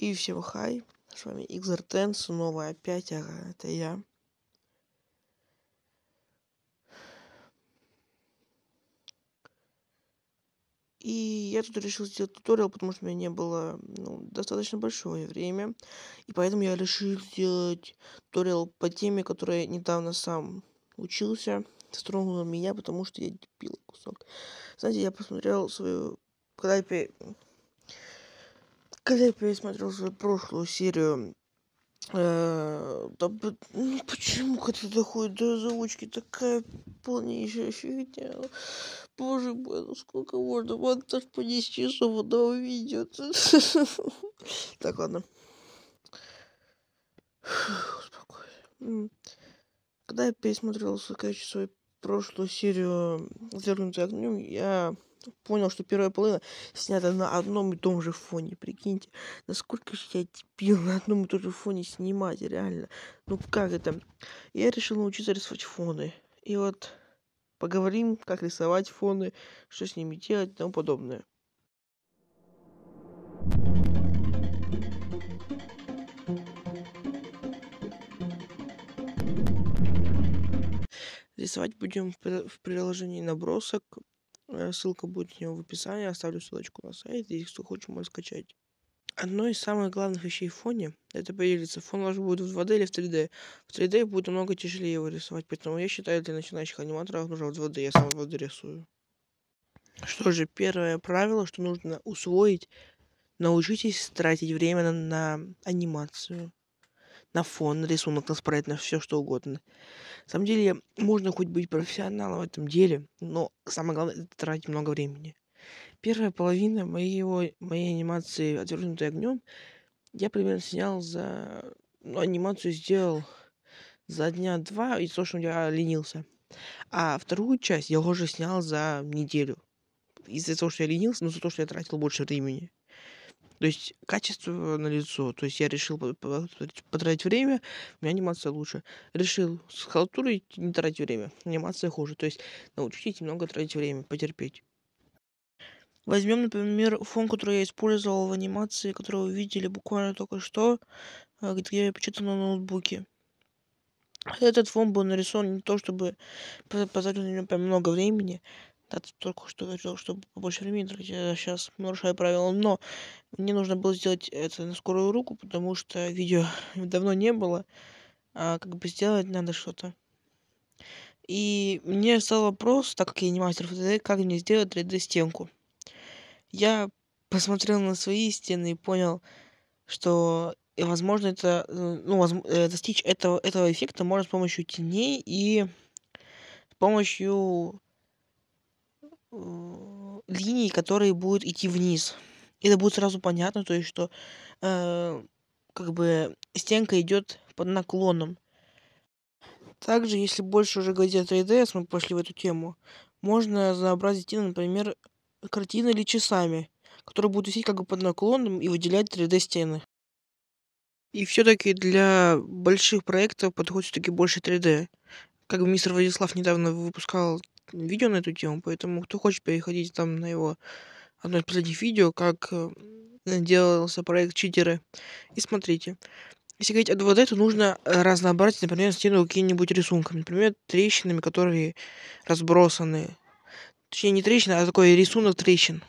И всем хай, с вами XRTN, снова опять, ага, это я. И я тут решил сделать туториал, потому что у меня не было ну, достаточно большое время. И поэтому я решил сделать туториал по теме, которой недавно сам учился. Ты тронула меня, потому что я пила кусок. Знаете, я посмотрел свою... Когда я, пере... Когда я пересмотрел свою прошлую серию... Э, да, ну, почему это доходит до заучки? Такая полнейшая фигня. Боже мой, ну сколько можно? так по 10 часов одного видео. Так, ладно. Успокойся. Когда я пересмотрел, короче, свою прошлую серию «Звернутый огнем» я понял, что первая половина снята на одном и том же фоне. Прикиньте, насколько же я дебил на одном и том же фоне снимать, реально. Ну как это? Я решил научиться рисовать фоны. И вот поговорим, как рисовать фоны, что с ними делать и тому подобное. Рисовать будем в приложении набросок. Э, ссылка будет у него в описании. Оставлю ссылочку на сайт, если кто хочет, может скачать. Одно из самых главных вещей в фоне – это поделиться. Фон ваш будет в 2D или в 3D. В 3D будет намного тяжелее его рисовать, поэтому я считаю, для начинающих аниматоров нужно в 2D. Я сам в 2D рисую. Что же, первое правило, что нужно усвоить – научитесь тратить время на, на анимацию на фон, на рисунок, на спрайт, на все что угодно. На самом деле, можно хоть быть профессионалом в этом деле, но самое главное, это тратить много времени. Первая половина моего, моей анимации «Отвернутый огнем» я примерно снял за... Ну, анимацию сделал за дня два, из-за того, что я ленился. А вторую часть я уже снял за неделю. Из-за того, что я ленился, но за то, что я тратил больше времени. То есть качество на лицо. То есть я решил потратить время, у меня анимация лучше. Решил с халтурой не тратить время, анимация хуже. То есть научитесь немного тратить время, потерпеть. Возьмем, например, фон, который я использовал в анимации, которую вы видели буквально только что, э, где я печатал на ноутбуке. Этот фон был нарисован не то, чтобы потратить на него прям много времени, да, тут только что говорил, чтобы побольше времени тратить, я э, сейчас нарушаю правила. Но мне нужно было сделать это на скорую руку, потому что видео давно не было. А как бы сделать надо что-то. И мне стал вопрос, так как я не мастер 3D, как мне сделать 3D-стенку. Я посмотрел на свои стены и понял, что, э, возможно, это э, ну, достичь этого, этого эффекта можно с помощью теней и с помощью Э, линии, которые будут идти вниз. это будет сразу понятно, то есть что э, как бы стенка идет под наклоном. Также, если больше уже говорить о 3 d если мы пошли в эту тему, можно разнообразить, например, картины или часами, которые будут висеть как бы под наклоном и выделять 3D-стены. И все-таки для больших проектов подходит все-таки больше 3D. Как бы мистер Владислав недавно выпускал видео на эту тему, поэтому кто хочет переходить там на его одно из последних видео, как э, делался проект «Читеры», и смотрите. Если говорить о 2 то нужно э, разнообразить, например, стену какими-нибудь рисунками, например, трещинами, которые разбросаны. Точнее, не трещина, а такой рисунок трещин.